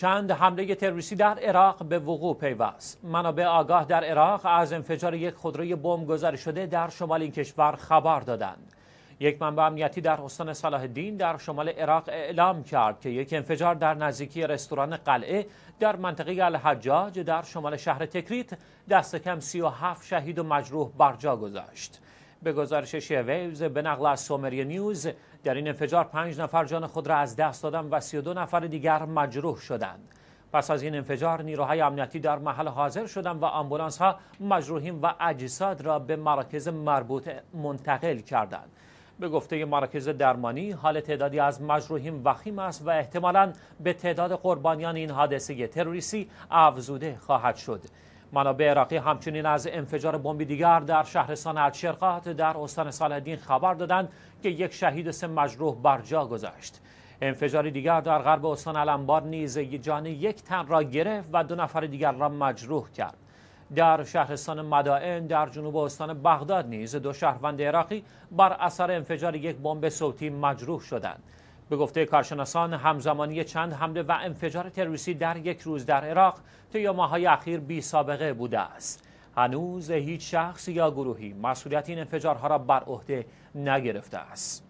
چند حمله تروریستی در عراق به وقوع پیوست منابع آگاه در عراق از انفجار یک خودروی گذاری شده در شمال این کشور خبر دادند یک منبع امنیتی در استان صلاح الدین در شمال عراق اعلام کرد که یک انفجار در نزدیکی رستوران قلعه در منطقه الحجاج در شمال شهر تکریت دست کم 37 شهید و مجروح بر جا گذاشت به گزارش شیویوز به نقل از سومری نیوز در این انفجار پنج نفر جان خود را از دست دادند و سی دو نفر دیگر مجروح شدند پس از این انفجار نیروهای امنیتی در محل حاضر شدند و آمبولانس ها مجروحین و اجساد را به مراکز مربوط منتقل کردند به گفته مراکز درمانی حال تعدادی از مجروحین وخیم است و احتمالا به تعداد قربانیان این حادثه تروریستی افزوده خواهد شد منابع عراقی همچنین از انفجار بمب دیگر در شهرستان الشرقات در استان سالدین خبر دادند که یک شهید و سه مجروح بر جا گذاشت انفجار دیگر در غرب استان الانبار نیز جان یک تن را گرفت و دو نفر دیگر را مجروح کرد در شهرستان مدائن در جنوب استان بغداد نیز دو شهروند عراقی بر اثر انفجار یک بمب صوتی مجروح شدند به گفته کارشناسان همزمانی چند حمله و انفجار تروریستی در یک روز در عراق طی ماههای اخیر بی سابقه بوده است هنوز هیچ شخص یا گروهی مسئولیت این انفجارها را بر عهده نگرفته است